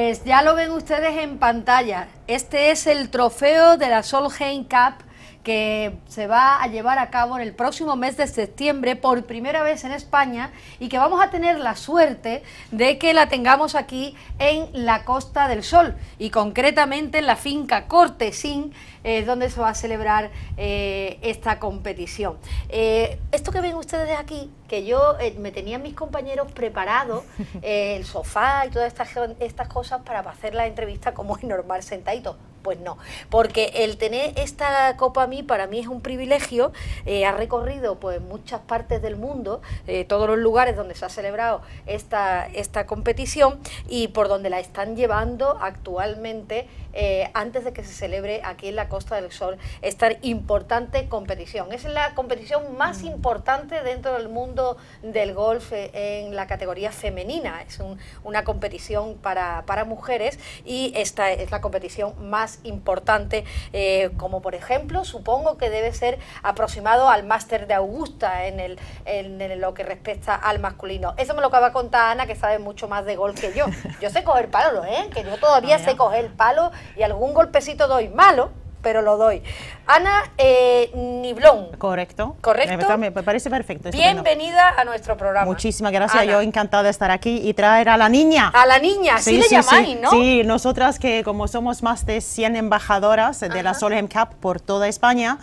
Pues ya lo ven ustedes en pantalla. Este es el trofeo de la Solheim Cup que se va a llevar a cabo en el próximo mes de septiembre por primera vez en España y que vamos a tener la suerte de que la tengamos aquí en la Costa del Sol y concretamente en la finca Cortesín, eh, donde se va a celebrar eh, esta competición. Eh, esto que ven ustedes aquí, que yo me tenía mis compañeros preparados, el sofá y todas estas, estas cosas para hacer la entrevista como es normal sentadito pues no, porque el tener esta copa a mí para mí es un privilegio. Eh, ha recorrido pues muchas partes del mundo, eh, todos los lugares donde se ha celebrado esta, esta competición y por donde la están llevando actualmente eh, antes de que se celebre aquí en la Costa del Sol esta importante competición. Es la competición más mm. importante dentro del mundo del golf en la categoría femenina. Es una competición para, para mujeres y esta es la competición más importante, eh, como por ejemplo, supongo que debe ser aproximado al máster de Augusta en, el, en, lo que respecta al masculino. Eso me lo acaba de contar Ana, que sabe mucho más de gol que yo. Yo sé coger palo ¿eh? que yo todavía ah, sé coger palo y algún golpecito doy malo, pero lo doy. Ana eh, Niblón. Correcto. Correcto. Me parece perfecto. Bienvenida a nuestro programa. Muchísimas gracias. Yo encantada de estar aquí y traer a la niña. A la niña, sí, le llamáis, ¿no? Sí, nosotras que como somos más de 100 embajadoras de la Solheim Cup por toda España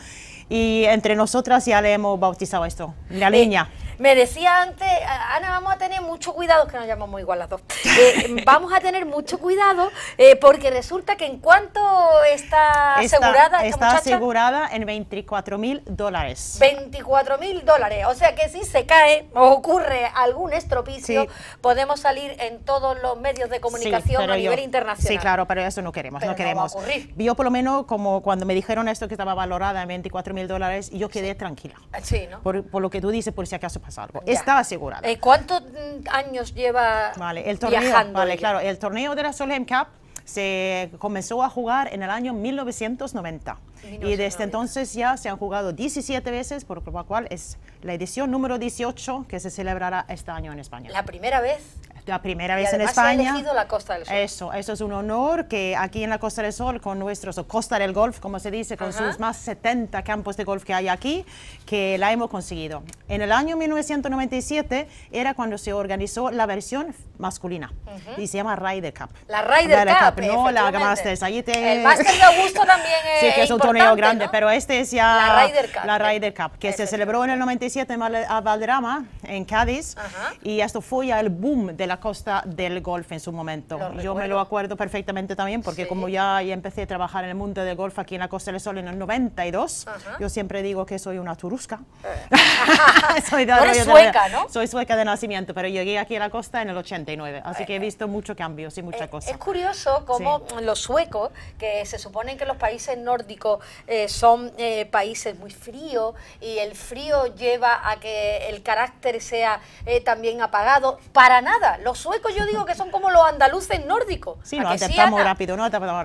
y entre nosotras ya le hemos bautizado esto, la niña. Eh, me decía antes, Ana, vamos a tener mucho cuidado, que nos llamamos muy igual las dos. Eh, vamos a tener mucho cuidado eh, porque resulta que en cuanto está, asegurada Está asegurada en 24 mil dólares. 24 mil dólares. O sea que si se cae o ocurre algún estropicio, podemos salir en todos los medios de comunicación a nivel internacional. Sí, claro, pero eso no queremos. no queremos. Yo por lo menos, como cuando me dijeron esto que estaba valorada en 24 mil dólares, yo quedé tranquila. Ah, sí, ¿no? por lo que tú dices, por si acaso pasa Estaba asegurada. Eh, cuántos mm, años lleva el torneo, viajando Vale, claro, el torneo de la Solheim Cup se comenzó a jugar en el año 1990. Y desde entonces ya se han jugado 17 veces, por lo cual es la edición número 18 que se celebrará este año en España. ¿La primera vez? la primera vez en España. la Costa del Sol. Eso, eso es un honor que aquí en la Costa del Sol, con nuestros, o Costa del Golf, como se dice, con sus más 70 campos de golf que hay aquí, que la hemos conseguido. En el año 1997 era cuando se organizó la versión masculina y se llama Ryder Cup. La Ryder, Cup, no la Masters. Allí te... El Masters de Augusto también es Sí, que es un torneo grande, pero este es ya la Ryder Cup, la Ryder Cup que se celebró en el 97 en Valderrama, en Cádiz, y esto fue ya el boom de la costa del golf en su momento. Yo me lo acuerdo perfectamente también porque como ya, empecé a trabajar en el mundo del golf aquí en la Costa del Sol en el 92, yo siempre digo que soy una turusca. Eh. soy de, sueca, de, ¿no? Soy sueca de nacimiento, pero llegué aquí a la costa en el 89, así que he visto muchos cambios y muchas eh, cosas. Es curioso cómo los suecos, que se suponen que los países nórdicos eh, son países muy fríos y el frío lleva a que el carácter sea también apagado, para nada los suecos yo digo que son como los andaluces nórdicos. Sí, nos adaptamos rápido, no rápido.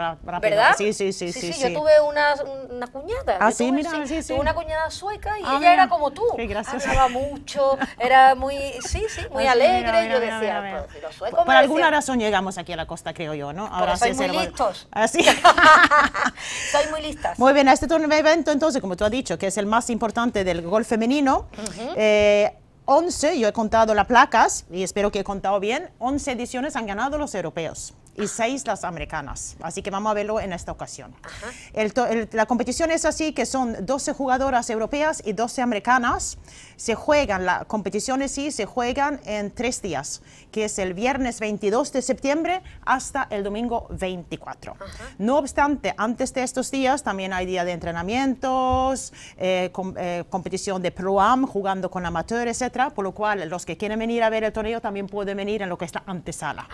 ¿Verdad? Sí, sí, sí. Sí, sí, yo tuve una, una cuñada. Ah, sí, tuve, una cuñada sueca y ah, ella era como tú. Gracias. graciosa. Hablaba mucho, era muy, sí, sí, ah, muy alegre. yo decía, pues, los suecos... Por, alguna razón llegamos aquí a la costa, creo yo, ¿no? Ahora sí, muy listos. Así. soy muy listas. Muy bien, este evento entonces, como tú has dicho, que es el más importante del gol femenino, eh, 11, yo he contado las placas y espero que he contado bien, 11 ediciones han ganado los europeos y 6 las americanas. Así que vamos a verlo en esta ocasión. la competición es así, que son 12 jugadoras europeas y 12 americanas se juegan, las competiciones sí, se juegan en tres días, que es el viernes 22 de septiembre hasta el domingo 24. No obstante, antes de estos días también hay día de entrenamientos, eh, eh, competición de Pro-Am, jugando con amateurs, etc. por lo cual los que quieren venir a ver el torneo también pueden venir en lo que es la antesala.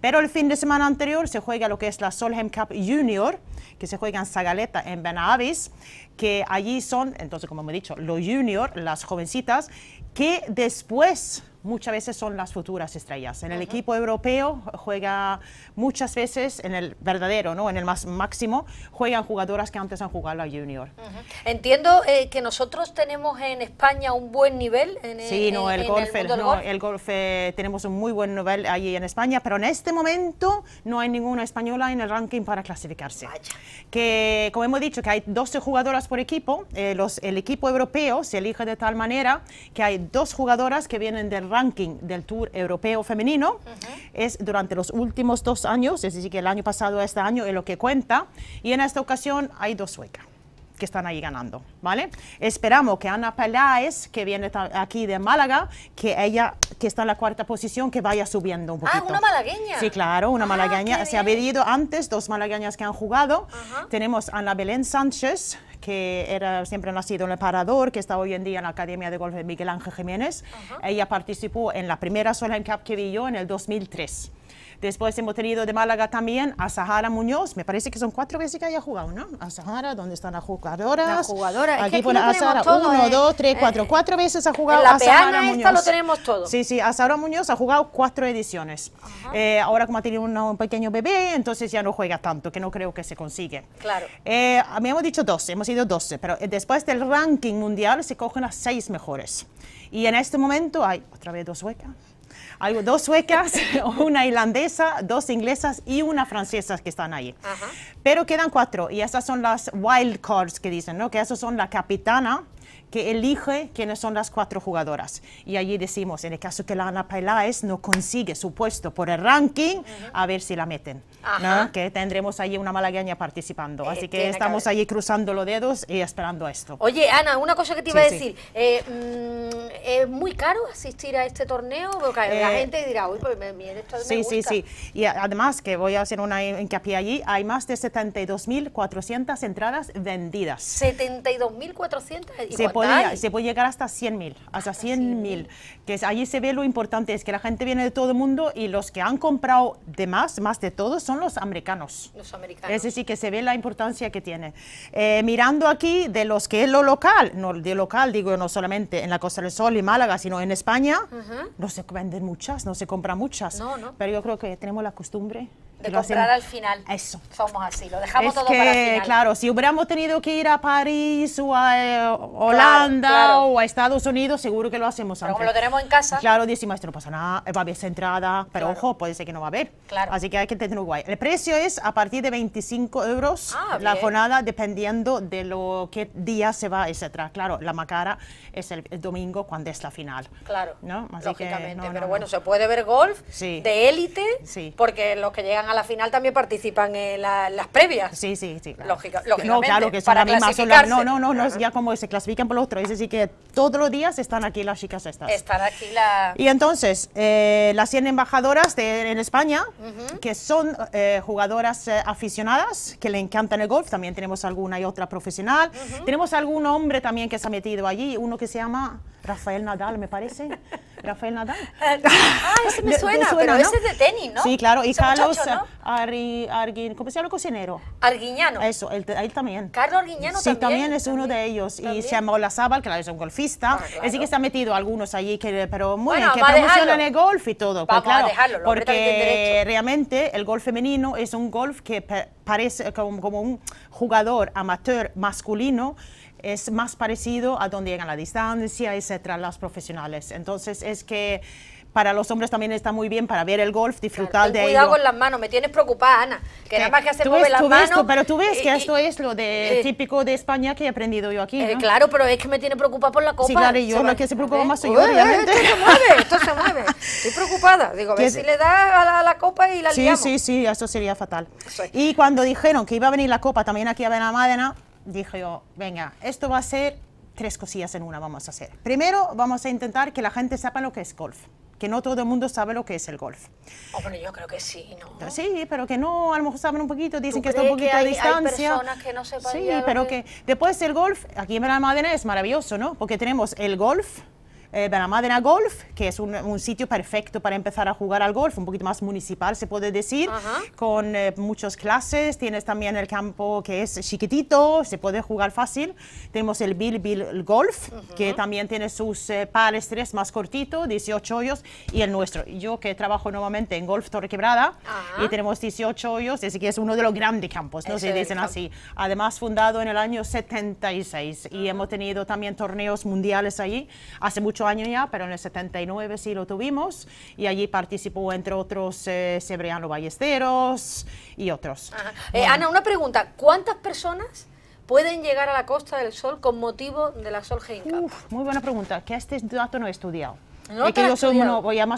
Pero el fin de semana anterior se juega lo que es la Solheim Cup Junior, que se juega en Zagaleta, en Benavis, que allí son, entonces como hemos he dicho, los juniors, las jovencitas, que después muchas veces son las futuras estrellas. En el equipo europeo juega muchas veces, en el verdadero, ¿no? en el más máximo, juegan jugadoras que antes han jugado al junior. Entiendo eh, que nosotros tenemos en España un buen nivel. En, sí, el, no, el, golf, el, no, el golf eh, tenemos un muy buen nivel allí en España, pero en este momento no hay ninguna española en el ranking para clasificarse. Que, como hemos dicho, que hay 12 jugadoras por equipo, eh, los, el equipo europeo se elige de tal manera que hay dos jugadoras que vienen del ranking del Tour Europeo Femenino. Es durante los últimos dos años, es decir, que el año pasado a este año es lo que cuenta. Y en esta ocasión hay dos suecas que están ahí ganando, ¿vale? Esperamos que Ana Peláez, que viene aquí de Málaga, que ella, que está en la cuarta posición, que vaya subiendo un ah, poquito. Ah, una malagueña. Sí, claro, una ah, malagueña. Se ha venido antes dos malagueñas que han jugado. Tenemos a Ana Belén Sánchez, que era, siempre ha nacido en el Parador, que está hoy en día en la Academia de Golf de Miguel Ángel Jiménez. Ella participó en la primera Solheim Cup que vi yo en el 2003. Después hemos tenido de Málaga también a Sahara Muñoz. Me parece que son cuatro veces que haya jugado, ¿no? A Sahara, donde están las jugadoras. Las jugadoras. Aquí, a Sahara uno, ¿eh? dos, tres, eh, cuatro. cuatro veces ha jugado la a Sahara lo tenemos todo. Sí, sí, a Sahara Muñoz ha jugado cuatro ediciones. Eh, ahora como ha tenido un, pequeño bebé, entonces ya no juega tanto, que no creo que se consigue. Claro. A me hemos dicho 12, hemos ido 12, pero después del ranking mundial se cogen las seis mejores. Y en este momento hay otra vez dos huecas hay dos suecas, una irlandesa, dos inglesas y una francesa que están ahí. Pero quedan cuatro y esas son las wild cards que dicen, ¿no? Que esas son la capitana, que elige quiénes son las cuatro jugadoras. Y allí decimos, en el caso que la Ana Peláez no consigue su puesto por el ranking, a ver si la meten. Que tendremos allí una malagueña participando. Eh, Así que estamos allí cruzando los dedos y esperando esto. Oye, Ana, una cosa que te iba a decir. Eh, mm, ¿Es muy caro asistir a este torneo? Porque la eh, gente dirá, uy, pues me, esto sí, gusta. Sí, sí, sí. Y además, que voy a hacer una hincapié allí, hay más de 72.400 entradas vendidas. 72.400 y se puede, llegar hasta 100.000, hasta 100.000, que allí se ve lo importante, es que la gente viene de todo el mundo y los que han comprado de más, más de todos, son los americanos. Los americanos. Es decir, que se ve la importancia que tiene. Eh, mirando aquí de los que es lo local, no de local digo no solamente en la Costa del Sol y Málaga, sino en España, no se venden muchas, no se compran muchas, pero yo creo que tenemos la costumbre de al final. Eso. Somos así, lo dejamos todo Claro, si hubiéramos tenido que ir a París o a eh, Holanda o a Estados Unidos, seguro que lo hacemos pero como lo tenemos en casa. Claro, decimos, esto no pasa nada, va a haber esa entrada, pero ojo, puede ser que no va a haber. Claro. Así que hay que tener guay. El precio es a partir de 25 euros ah, la jornada, dependiendo de lo que día se va, etcétera. Claro, la macara es el, domingo cuando es la final. Claro, ¿no? lógicamente. pero bueno, se puede ver golf de élite, sí. porque los que llegan a la final también participan en las previas. Sí, sí, sí. Lógica, no, claro, que son las Son no, no, no, no, ya como se clasifican por los otros. Es decir, que todos los días están aquí las chicas estas. Están aquí las... Y entonces, eh, las 100 embajadoras de, en España, que son eh, jugadoras eh, aficionadas, que le encantan el golf, también tenemos alguna y otra profesional. Tenemos algún hombre también que se ha metido allí, uno que se llama Rafael Nadal, me parece. Rafael Nadal. Ah, ah, ese me suena, pero ese es de tenis, ¿no? Sí, claro. Y Carlos muchacho, ah, ¿cómo se llama el cocinero? Arguiñano. Eso, él, también. Carlos Arguiñano también. Sí, también es uno de ellos. Y se llama Olazábal, que es un golfista. Así ah, que se han metido algunos allí, que, pero bueno, que promocionan el golf y todo. Pues claro, a dejarlo, porque realmente el golf femenino es un golf que parece como un jugador amateur masculino es más parecido a donde llegan la distancia, etcétera, las profesionales. Entonces es que para los hombres también está muy bien para ver el golf, disfrutar de cuidado ello. Cuidado con las manos, me tienes preocupada, Ana, que eh, nada más que se mueve las manos. pero tú ves que esto es lo de eh, típico de España que he aprendido yo aquí. Eh, claro, pero es que me tiene preocupada por la copa. Sí, claro, y yo que se preocupa más soy yo, Esto se mueve, esto se mueve. Estoy preocupada. Digo, a si le da a la, copa y la sí, Sí, sí, sí, eso sería fatal. Y cuando dijeron que iba a venir la copa también aquí a Benalmádena, dije yo, venga, esto va a ser tres cosillas en una vamos a hacer. Primero, vamos a intentar que la gente sepa lo que es golf que no todo el mundo sabe lo que es el golf. bueno, yo creo que sí, ¿no? Sí, pero que no, a lo mejor saben un poquito, dicen que está un poquito a distancia. Hay personas que no sepan sí, pero que... después el golf, aquí en la es maravilloso, ¿no? Porque tenemos el golf, eh, Golf, que es un, sitio perfecto para empezar a jugar al golf, un poquito más municipal se puede decir, con eh, muchas clases, tienes también el campo que es chiquitito, se puede jugar fácil, tenemos el Bill Bill Golf, que también tiene sus eh, palestres tres más cortitos, 18 hoyos, y el nuestro. Yo que trabajo nuevamente en Golf Torre Quebrada, y tenemos 18 hoyos, así que es uno de los grandes campos, no se dicen así. Además, fundado en el año 76, y hemos tenido también torneos mundiales allí, hace mucho año ya, pero en el 79 sí lo tuvimos y allí participó entre otros sebreano eh, Ballesteros y otros. Eh, Ana, una pregunta, ¿cuántas personas pueden llegar a la Costa del Sol con motivo de la Sol Uf, Muy buena pregunta, que este dato no he estudiado. No que yo soy,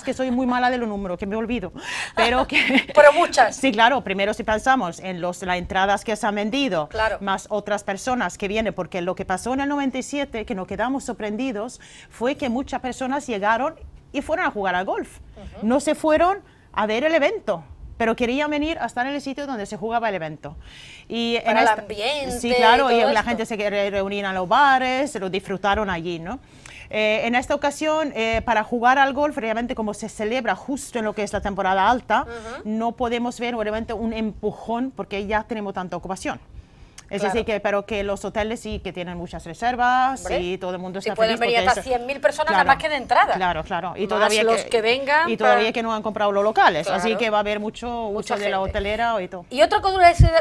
que soy muy mala de los números, que me olvido. Pero que... Pero muchas. Sí, claro, primero si pensamos en los, las entradas que se han vendido, claro. más otras personas que vienen, porque lo que pasó en el 97, que nos quedamos sorprendidos, fue que muchas personas llegaron y fueron a jugar al golf. No se fueron a ver el evento pero querían venir hasta en el sitio donde se jugaba el evento. Y en el ambiente, Sí, claro, y, y la gente se reunía en los bares, lo disfrutaron allí, ¿no? Eh, en esta ocasión, eh, para jugar al golf, realmente como se celebra justo en lo que es la temporada alta, no podemos ver realmente un empujón porque ya tenemos tanta ocupación. Es decir, que, pero que los hoteles sí que tienen muchas reservas y todo el mundo está si Y pueden venir hasta 100.000 personas nada más que de entrada. Claro, claro. Y todavía los que, vengan. Y todavía que no han comprado los locales. Así que va a haber mucho mucho de la hotelera y todo. Y otra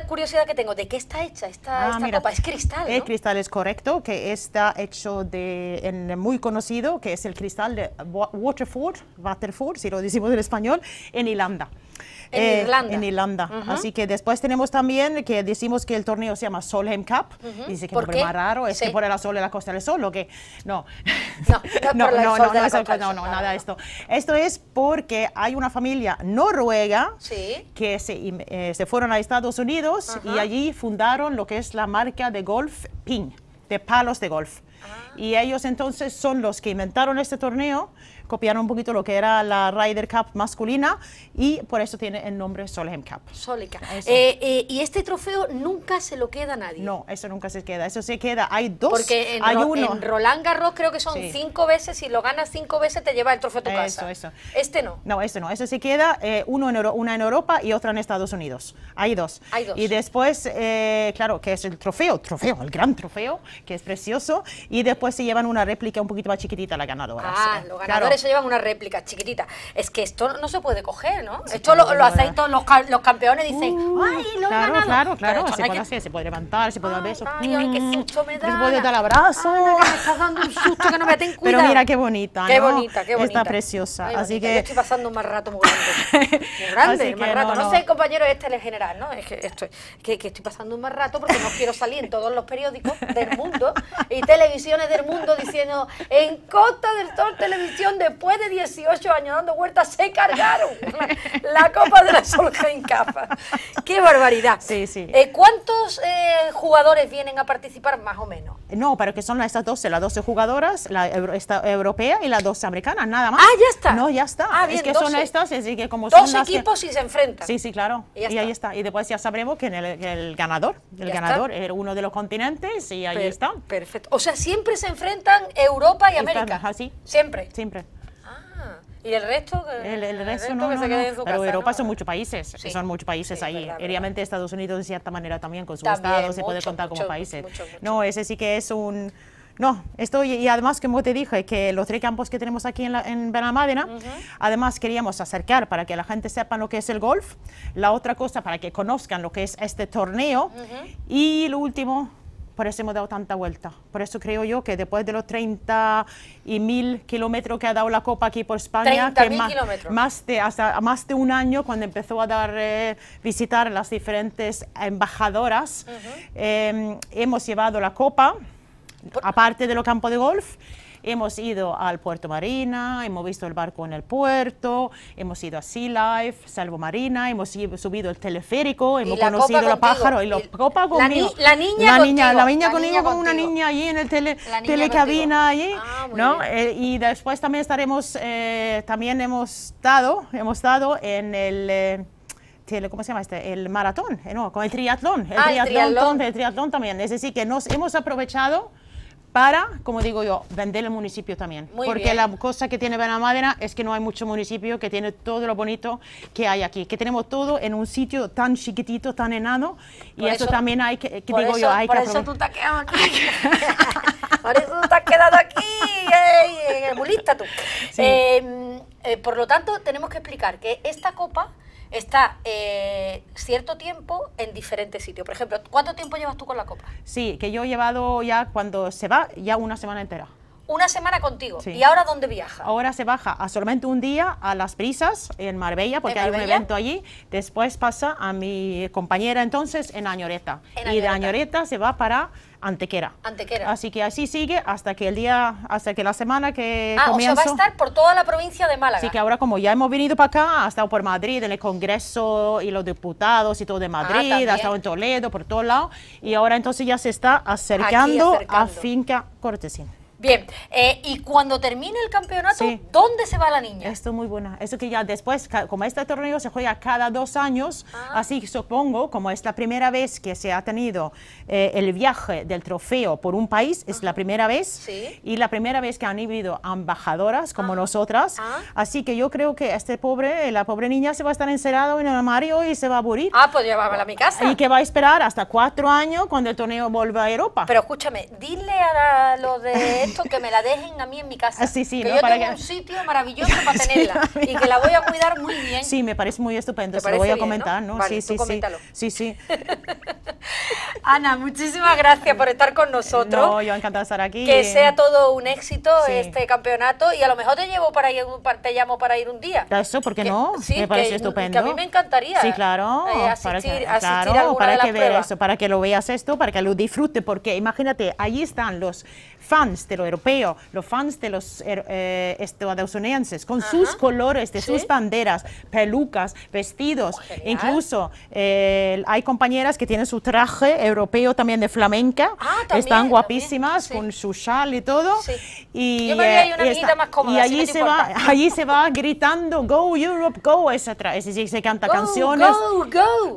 curiosidad que tengo, ¿de qué está hecha esta, ah, Es cristal, ¿no? El cristal es correcto, que está hecho de muy conocido, que es el cristal de Waterford, Waterford, si lo decimos en español, en Irlanda. En eh, Irlanda. En Irlanda. Así que después tenemos también que decimos que el torneo se llama Solheim Cup. dice que ¿Por qué. raro, es que pone el sol en la Costa del Sol, lo que... No, no, no, no, no, no, esto. Esto es porque hay una familia noruega que eh, se, fueron a Estados Unidos y allí fundaron lo que es la marca de golf Ping, de palos de golf. Ah. Y ellos entonces son los que inventaron este torneo copiaron un poquito lo que era la Ryder Cup masculina y por eso tiene el nombre Solheim Cup. Solica. Eh, eh, y este trofeo nunca se lo queda a nadie. No, eso nunca se queda. Eso se queda. Hay dos. Porque en, hay uno. en Roland Garros creo que son cinco veces. Si lo ganas cinco veces te lleva el trofeo a tu casa. Eso, eso. Este no. No, este no. Ese se queda eh, uno en una en Europa y otra en Estados Unidos. Hay dos. Hay dos. Y después, eh, claro, que es el trofeo, trofeo, el gran trofeo, que es precioso. Y después se llevan una réplica un poquito más chiquitita la ganadora. Ah, los ganadores claro, se llevan una réplica chiquitita. Es que esto no se puede coger, ¿no? esto lo, lo hacéis todos los, campeones, dicen, uh, ¡ay, lo Claro, ganado. claro, claro, se puede se puede levantar, se puede dar besos. Ay, qué mm, susto me da. Se dar abrazo. me estás dando un susto que no me ten cuidado. Pero mira qué bonita, Qué bonita, qué bonita. Está preciosa, así que... Yo estoy pasando un mal rato muy grande. Muy grande, rato. No, sé, compañero, este es el general, ¿no? Es que estoy, estoy pasando un mal rato porque no quiero salir en todos los periódicos del mundo y televisiones del mundo diciendo en Costa del Sol Televisión de después de 18 años dando vueltas, se cargaron la Copa de la en capa. ¡Qué barbaridad! Sí, sí. Eh, ¿Cuántos eh, jugadores vienen a participar más o menos? No, pero que son estas 12, las 12 jugadoras, la europea y las 12 americanas, nada más. Ah, ya está. No, ya está. Ah, es que son estas, así que como son dos equipos y se enfrentan. Sí, sí, claro. Y, ahí está. Y después ya sabremos que el, el, ganador, el ganador es uno de los continentes y ahí está. Perfecto. O sea, siempre se enfrentan Europa y, América. así. Siempre. Siempre. ¿Y el resto? Eh, el, resto, no, Pero Europa son muchos países, son muchos países ahí. Obviamente Estados Unidos de cierta manera también con sus estados se puede contar como países. no, ese sí que es un... No, esto y, además como te dije, que los tres campos que tenemos aquí en, en Benalmádena, además queríamos acercar para que la gente sepa lo que es el golf, la otra cosa para que conozcan lo que es este torneo y lo último por eso hemos dado tanta vuelta. Por eso creo yo que después de los 30 y mil kilómetros que ha dado la Copa aquí por España, que más, de, más de un año cuando empezó a dar eh, visitar las diferentes embajadoras, eh, hemos llevado la Copa, aparte de los campos de golf. Hemos ido al Puerto Marina, hemos visto el barco en el puerto, hemos ido a Sea Life, Salvo Marina, hemos subido el teleférico, hemos conocido los pájaros y la copa La, niña la niña, la niña con una niña allí en el tele, telecabina allí, ah, ¿no? Eh, y después también estaremos, eh, también hemos estado, hemos estado en el eh, ¿cómo se llama este? El maratón, no, con el triatlón, el ah, triatlón, el triatlón también. Es decir, que nos hemos aprovechado para, como digo yo, vender el municipio también. Porque la cosa que tiene Madera es que no hay mucho municipio que tiene todo lo bonito que hay aquí, que tenemos todo en un sitio tan chiquitito, tan enano, y eso, también hay que, digo yo, hay por Eso por eso tú te has quedado aquí. por eso tú te has quedado aquí, en em, el eh, tú. por lo tanto, tenemos que explicar que esta copa está eh, cierto tiempo en diferentes sitios. Por ejemplo, ¿cuánto tiempo llevas tú con la copa? Sí, que yo he llevado ya cuando se va, ya una semana entera una semana contigo. ¿Y ahora dónde viaja? Ahora se baja a solamente un día a Las Prisas, en Marbella, porque hay un evento allí. Después pasa a mi compañera entonces ¿En Añoreta? y de Añoreta se va para Antequera. Antequera. Así que así sigue hasta que el día, hasta que la semana que ah, va a estar por toda la provincia de Málaga. Así que ahora como ya hemos venido para acá, ha estado por Madrid, en el Congreso y los diputados y todo de ah, Madrid, ha estado en Toledo, por todos lados, y ahora entonces ya se está acercando, acercando. a Finca Cortesín. Bien, eh, y cuando termine el campeonato, ¿dónde se va la niña? Esto es muy buena. eso que ya después, como este torneo se juega cada dos años, ah. así supongo, como es la primera vez que se ha tenido eh, el viaje del trofeo por un país, es la primera vez, sí. y la primera vez que han habido embajadoras como ah. nosotras, ah. así que yo creo que este pobre, eh, la pobre niña se va a estar encerrada en el armario y se va a aburrir. Ah, pues va a mi casa. Y que va a esperar hasta cuatro años cuando el torneo vuelva a Europa. Pero escúchame, dile a lo de que me la dejen a mí en mi casa. Ah, sí, sí, que yo para tengo un sitio maravilloso para tenerla y que la voy a cuidar muy bien. Sí, me parece muy estupendo, se lo voy a comentar, ¿no? sí, sí, sí, sí. Ana, muchísimas gracias por estar con nosotros. No, yo encantada de estar aquí. Que sea todo un éxito este campeonato y a lo mejor te llevo para ir, te llamo para ir un día. Eso, ¿por qué no? Sí, me parece estupendo. Que a mí me encantaría. Sí, claro. Eh, asistir, para que, para que para que lo veas esto, para que lo disfrute, porque imagínate, allí están los fans de lo europeo, los fans de los eh, eh, estadounidenses, con sus colores, de sus banderas, pelucas, vestidos. Incluso eh, hay compañeras que tienen su traje europeo también de flamenca. Ah, Están guapísimas con su chal y todo. Y, allí, se va, allí se va gritando, go Europe, go, etc. Es decir, se canta canciones.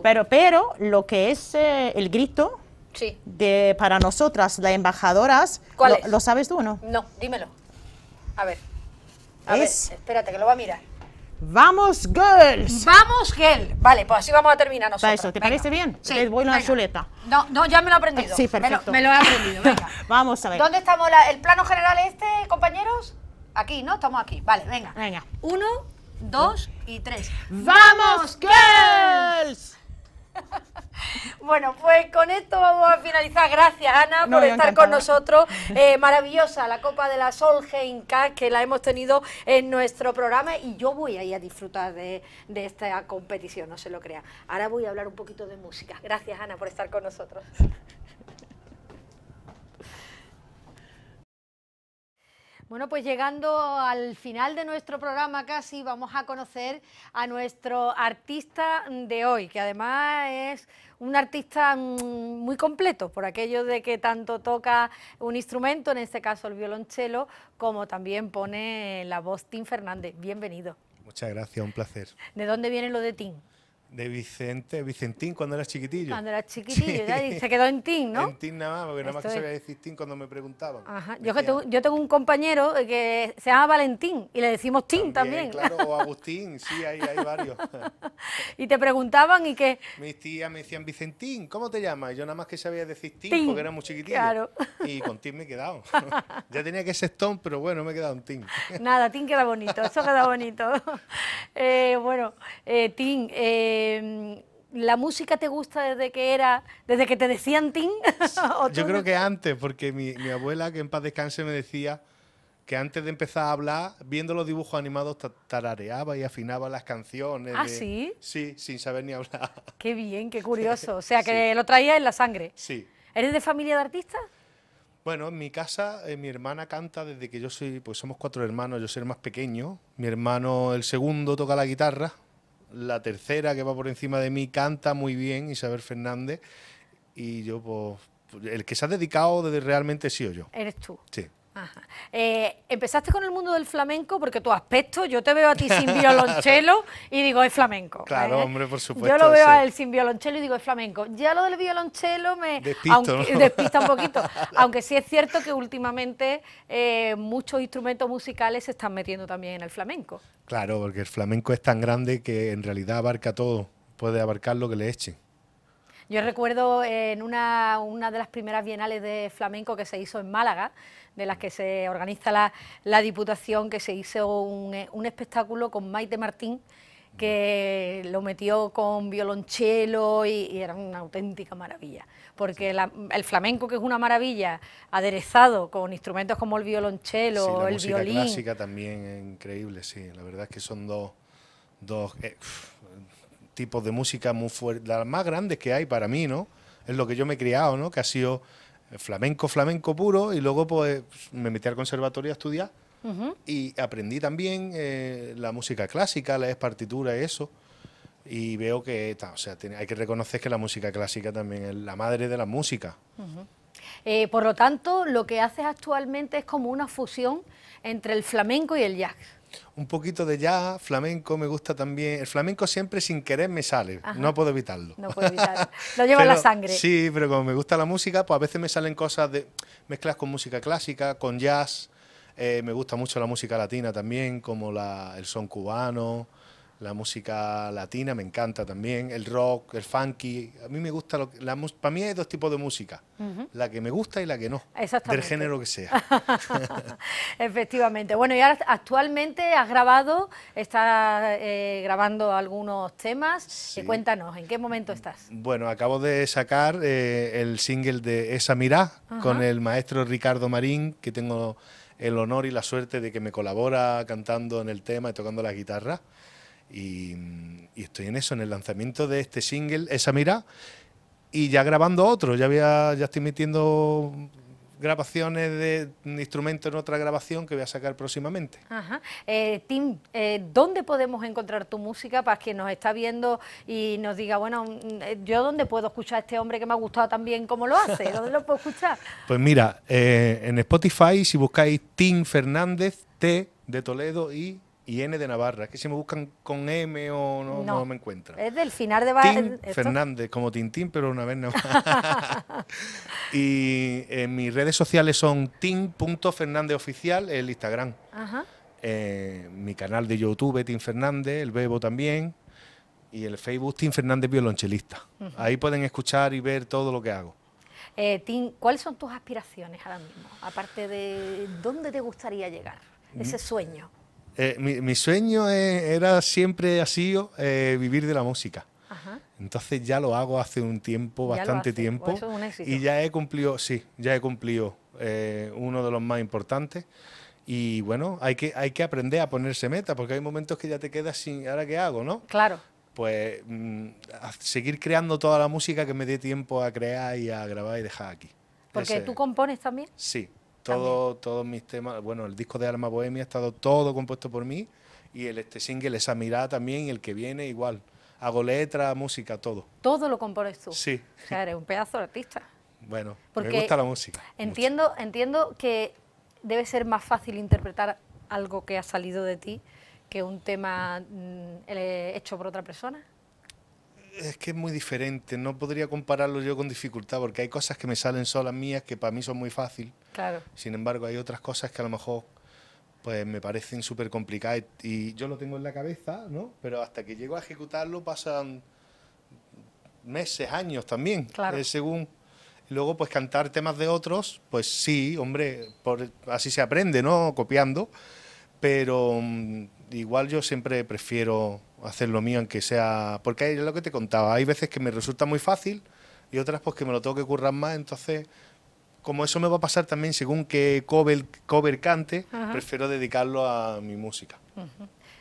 Pero, pero lo que es el grito de, para nosotras, las embajadoras. lo, sabes tú o no? No, dímelo. A ver. A ver, espérate, que lo va a mirar. Vamos, girls. Vamos, girl. Vale, pues así vamos a terminar ¿te parece bien? Sí. chuleta. No, no, ya me lo he aprendido. Sí, perfecto. Me lo, he aprendido, venga. vamos a ver. ¿Dónde estamos? ¿El plano general este, compañeros? Aquí, ¿no? Estamos aquí. Vale, venga. Venga. Uno, dos y tres. ¡Vamos, girls! Bueno, pues con esto vamos a finalizar. Gracias, Ana, por estar con nosotros. Eh, maravillosa la Copa de la Solheim que la hemos tenido en nuestro programa y yo voy a ir a disfrutar de, de esta competición, no se lo crea. Ahora voy a hablar un poquito de música. Gracias, Ana, por estar con nosotros. Bueno, pues llegando al final de nuestro programa casi, vamos a conocer a nuestro artista de hoy, que además es un artista mm, muy completo, por aquello de que tanto toca un instrumento, en este caso el violonchelo, como también pone la voz Tim Fernández. Bienvenido. Muchas gracias, un placer. ¿De dónde viene lo de Tim? De Vicente, Vicentín cuando eras chiquitillo. Cuando eras chiquitillo, ya, se quedó en Tin, ¿no? En Tin nada más, porque nada más que sabía decir Tin cuando me preguntaban. Ajá. Yo, tengo, yo, tengo, un compañero que se llama Valentín y le decimos Tin también. también. Claro, o Agustín, sí, hay, hay varios. y te preguntaban y que... Mis tías me decían, Vicentín, ¿cómo te llamas? Y yo nada más que sabía decir Tin, porque era muy chiquitillo. Claro. Y con Tin me he quedado. ya tenía que ser Tom, pero bueno, me he quedado en Tin. nada, Tin queda bonito, eso queda bonito. Eh, bueno, eh, Tin... Eh, Em, ¿La música te gusta desde que era, desde que te decían Tin? Yo creo que antes, porque mi, abuela, que en paz descanse, me decía que antes de empezar a hablar, viendo los dibujos animados, tarareaba y afinaba las canciones. ¿Ah, sí? Sí, sin saber ni hablar. Qué bien, qué curioso. O sea, que lo traía en la sangre. Sí. ¿Eres de familia de artistas? Bueno, en mi casa eh, mi hermana canta desde que yo soy, pues somos cuatro hermanos, yo soy el más pequeño, mi hermano el segundo toca la guitarra, la tercera que va por encima de mí canta muy bien, Isabel Fernández, y yo, pues, el que se ha dedicado desde realmente sí o yo. Eres tú. Sí. Ajá. Eh, empezaste con el mundo del flamenco porque tu aspecto, yo te veo a ti sin violonchelo y digo es flamenco. Claro, ¿eh? hombre, por supuesto. Yo lo veo a él sin violonchelo y digo es flamenco. Ya lo del violonchelo me despista un poquito. aunque sí es cierto que últimamente eh, muchos instrumentos musicales se están metiendo también en el flamenco. Claro, porque el flamenco es tan grande que en realidad abarca todo. Puede abarcar lo que le echen. Yo recuerdo en una, una de las primeras bienales de flamenco que se hizo en Málaga, de las que se organiza la, la Diputación, que se hizo un, eh, un espectáculo con Maite Martín, que lo metió con violonchelo y, era una auténtica maravilla, porque el flamenco, que es una maravilla, aderezado con instrumentos como el violonchelo, el violín... La clásica también es increíble, sí, la verdad es que son dos, dos eh, tipos de música muy fuertes, las más grandes que hay para mí, ¿no? Es lo que yo me he criado, ¿no? Que ha sido flamenco, flamenco puro, y luego pues me metí al conservatorio a estudiar y aprendí también eh, la música clásica, la partitura y eso. Y veo que o sea, hay que reconocer que la música clásica también es la madre de la música. Eh, por lo tanto, lo que haces actualmente es como una fusión entre el flamenco y el jazz un poquito de jazz, flamenco, me gusta también. El flamenco siempre sin querer me sale, no puedo evitarlo. No puedo evitarlo. Lo lleva la sangre. Sí, pero como me gusta la música, pues a veces me salen cosas de mezclas con música clásica, con jazz. Eh, me gusta mucho la música latina también, como la, el son cubano, la música latina me encanta también, el rock, el funky. A mí me gusta, para mí hay dos tipos de música, la que me gusta y la que no, del género que sea. Efectivamente. Bueno, y ahora actualmente has grabado, estás eh, grabando algunos temas. Eh, cuéntanos, ¿en qué momento estás? Bueno, acabo de sacar eh, el single de Esa Mirá con el maestro Ricardo Marín, que tengo el honor y la suerte de que me colabora cantando en el tema y tocando la guitarra. Y, estoy en eso, en el lanzamiento de este single, esa mira, y ya grabando otro. Ya ya estoy metiendo grabaciones de instrumentos en otra grabación que voy a sacar próximamente. Ajá. Eh, Tim, eh, ¿dónde podemos encontrar tu música para que nos está viendo y nos diga, bueno, mm, eh, yo dónde puedo escuchar a este hombre que me ha gustado también como lo hace? ¿Dónde lo puedo escuchar? Pues mira, en Spotify, si buscáis Tim Fernández, T de Toledo y y N de Navarra, es que si me buscan con M o no, no. me encuentran. Es del final de Tim eh, Fernández, como Tintín, pero una vez Navarra. y en eh, mis redes sociales son oficial el Instagram. Eh, mi canal de YouTube, Tim Fernández, el Bebo también. Y el Facebook, Tim Fernández Violonchelista. Ahí pueden escuchar y ver todo lo que hago. Eh, Tim, ¿cuáles son tus aspiraciones ahora mismo? Aparte de dónde te gustaría llegar, mm. ese sueño. Eh, mi, sueño eh, era siempre ha sido eh, vivir de la música. Entonces ya lo hago hace un tiempo, bastante tiempo. Pues y ya he cumplido, sí, ya he cumplido uno de los más importantes. Y bueno, hay que, hay que aprender a ponerse meta, porque hay momentos que ya te quedas sin, ¿ahora qué hago, no? Claro. Pues mm, seguir creando toda la música que me dé tiempo a crear y a grabar y dejar aquí. Porque tú compones también. Sí, todo, todos mis temas, bueno, el disco de Alma Bohemia ha estado todo compuesto por mí y el este single, esa mirada también, y el que viene igual. Hago letra, música, todo. Todo lo compones tú. Sí. O sea, eres un pedazo de artista. Bueno, me gusta la música. Entiendo, entiendo que debe ser más fácil interpretar algo que ha salido de ti que un tema mm, eh, hecho por otra persona es que es muy diferente, no podría compararlo yo con dificultad, porque hay cosas que me salen solas mías que para mí son muy fácil. Claro. Sin embargo, hay otras cosas que a lo mejor pues me parecen súper complicadas y yo lo tengo en la cabeza, ¿no? Pero hasta que llego a ejecutarlo pasan meses, años también, claro. Eh, luego pues cantar temas de otros, pues sí, hombre, así se aprende, ¿no? Copiando, pero mm, igual yo siempre prefiero hacer lo mío, aunque sea. Porque es lo que te contaba, hay veces que me resulta muy fácil y otras pues que me lo tengo que currar más, entonces. Como eso me va a pasar también según que cover, cante, prefiero dedicarlo a mi música.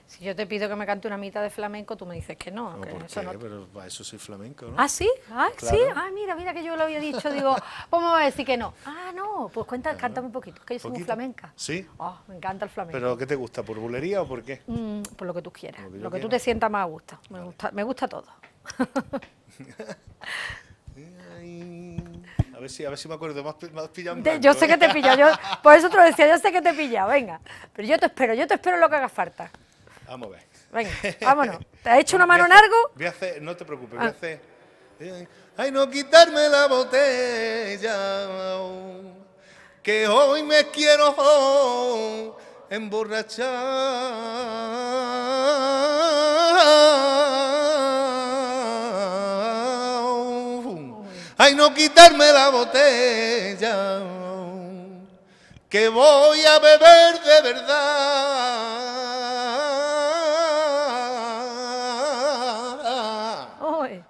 Si yo te pido que me cante una mitad de flamenco, tú me dices que no. que eso No... Pero para eso soy flamenco, ¿no? Ah, sí, ah, sí, ah, mira, mira que yo lo había dicho, digo, pues vamos a decir que no. Ah, no, pues cuenta, cántame un poquito, que yo soy muy flamenca. Sí. Oh, me encanta el flamenco. ¿Pero qué te gusta, por bulería o por qué? Mm, por lo que tú quieras, lo que, tú te sientas más a gusto. Me, gusta, me gusta todo. a ver si, a ver si me acuerdo, más pillado. yo sé que te ¿eh? he pillado, yo, por eso te lo decía, yo sé que te he pillado, venga. Pero yo te espero, yo te espero lo que haga falta. Vamos a ver. Venga, vámonos. ¿Te has hecho una mano en algo? Voy a hacer, no te preocupes, voy a ah. hacer. Eh, ay, no quitarme la botella, que hoy me quiero emborrachar. Ay, no quitarme la botella, que voy a beber de verdad.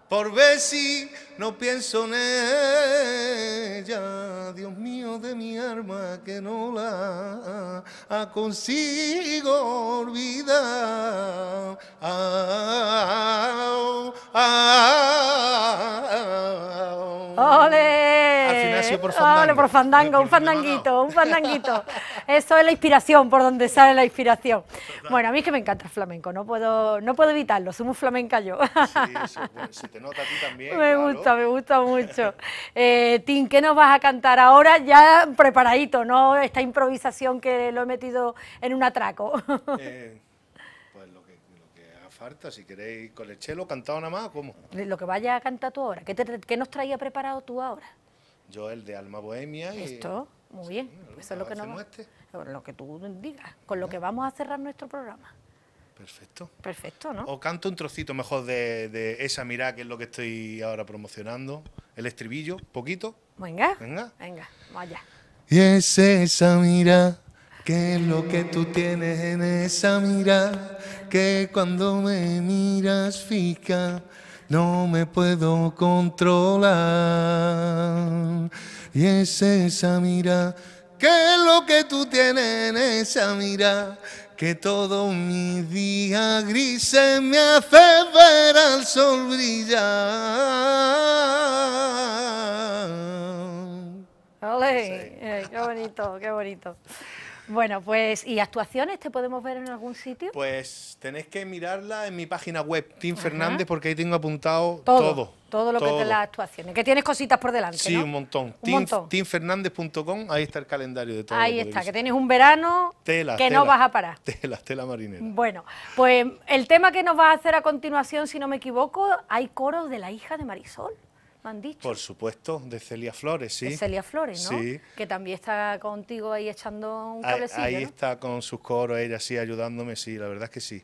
Por ver si no pienso en ella, Dios mío de mi alma, que no la consigo olvidar. Ah, ah, ah, Ah, por fandango. un fandanguito, un fandanguito. Eso es la inspiración, por donde sale la inspiración. Bueno, a mí es que me encanta el flamenco, no puedo, no puedo evitarlo, soy un flamenca yo. Sí, te nota a ti también. Me gusta, me gusta mucho. Eh, Tim, ¿qué nos vas a cantar ahora? Ya preparadito, ¿no? Esta improvisación que lo he metido en un atraco. Eh, pues lo Eh falta, si queréis, con el chelo, cantado nada más, ¿cómo? Lo que vaya a cantar tú ahora, qué nos traía preparado tú ahora? Yo el de Alma Bohemia. y... Esto, muy bien. Pues eso es lo que, nos, lo que tú digas, con lo que vamos a cerrar nuestro programa. Perfecto. Perfecto, ¿no? O canto un trocito mejor de, esa mirada, que es lo que estoy ahora promocionando. El estribillo, poquito. Venga. Venga. Venga, vaya. Y es esa mirada, que es lo que tú tienes en esa mirada, que cuando me miras fija no me puedo controlar. Y es esa mira, que es lo que tú tienes en esa mira, que todo mi día se me hace ver al sol brillar. ¡Ole! ¡Qué bonito, qué bonito! Bueno, pues, ¿y actuaciones te podemos ver en algún sitio? Pues tenéis que mirarla en mi página web, Tim Fernández, porque ahí tengo apuntado todo. Todo, lo que es las actuaciones. Que tienes cositas por delante. Sí, un montón. Timfernández.com, ahí está el calendario de todo. Ahí está, que, tienes un verano que no vas a parar. Tela, tela marinera. Bueno, pues el tema que nos va a hacer a continuación, si no me equivoco, hay coros de la hija de Marisol. Por supuesto, de Celia Flores, sí. De Celia Flores, ¿no? Sí. Que también está contigo ahí echando un cablecillo, Ahí, está con sus coros, ella sí, ayudándome, sí, la verdad es que sí.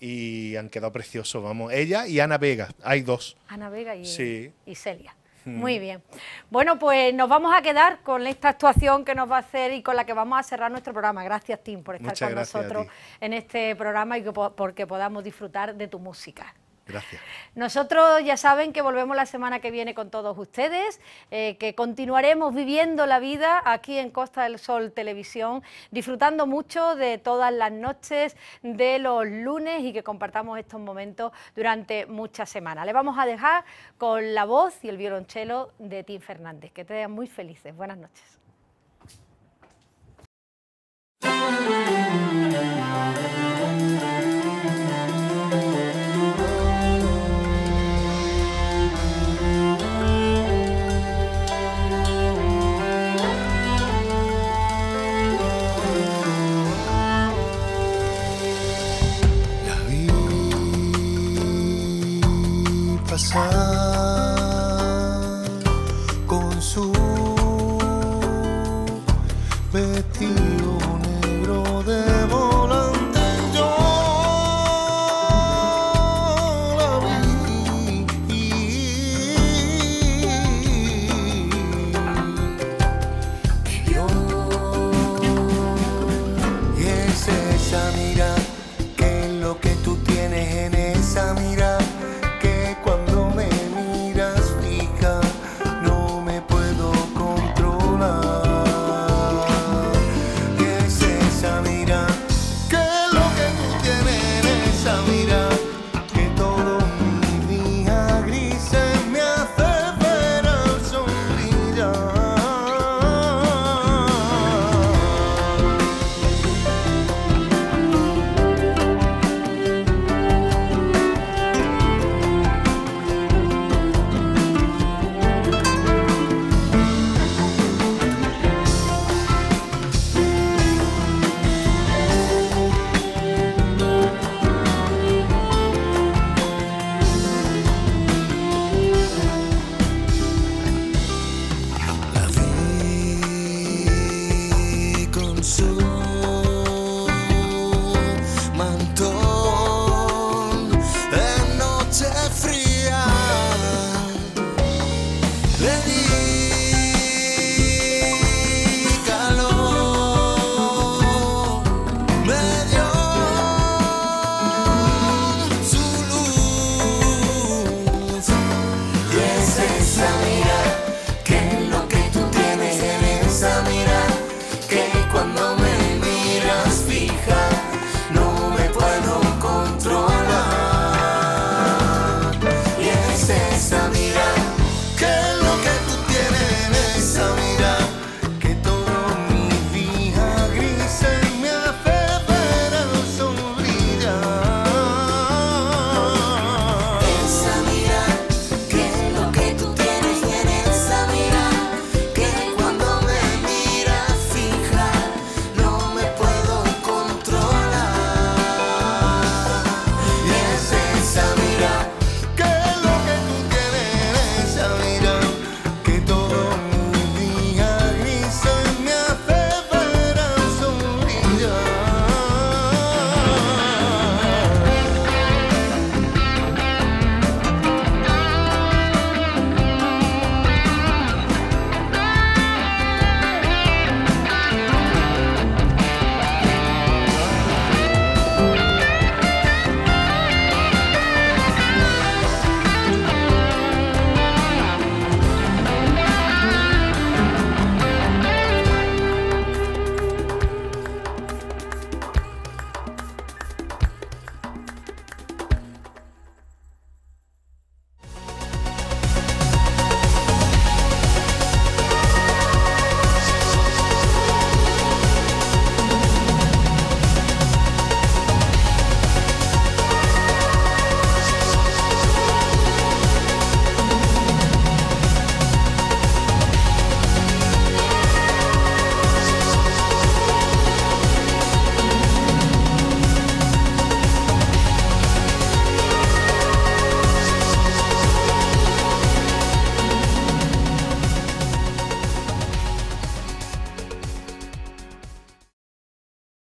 Y han quedado preciosos, vamos. Ella y Ana Vega, hay dos. Ana Vega y, sí. y Celia. Hmm. Muy bien. Bueno, pues nos vamos a quedar con esta actuación que nos va a hacer y con la que vamos a cerrar nuestro programa. Gracias, Tim, por estar con nosotros en este programa y que, porque podamos disfrutar de tu música. Gracias. Nosotros ya saben que volvemos la semana que viene con todos ustedes, eh, que continuaremos viviendo la vida aquí en Costa del Sol Televisión, disfrutando mucho de todas las noches, de los lunes y que compartamos estos momentos durante muchas semanas. Le vamos a dejar con la voz y el violonchelo de Tim Fernández. Que te vean muy felices. Buenas noches.